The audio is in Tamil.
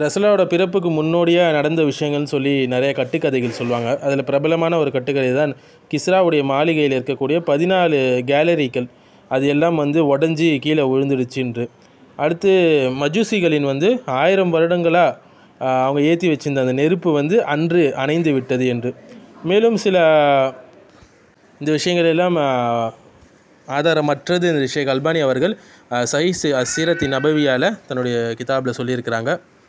ரசலாவோட பிறப்புக்கு முன்னோடியாக நடந்த விஷயங்கள்னு சொல்லி நிறைய கட்டுக்கதைகள் சொல்லுவாங்க அதில் பிரபலமான ஒரு கட்டுக்கதை தான் கிஸ்ராவுடைய மாளிகையில் இருக்கக்கூடிய பதினாலு கேலரிக்கள் அது எல்லாம் வந்து உடஞ்சி கீழே விழுந்துடுச்சுன்று அடுத்து மஜூசிகளின் வந்து ஆயிரம் வருடங்களாக அவங்க ஏற்றி வச்சிருந்த அந்த நெருப்பு வந்து அன்று அணைந்து விட்டது என்று மேலும் சில இந்த எல்லாம் ஆதாரமற்றது இந்த ஷேக் அல்பானி அவர்கள் சஹி அசிரத்தின் அபவியால் தன்னுடைய கிதாபில் சொல்லியிருக்கிறாங்க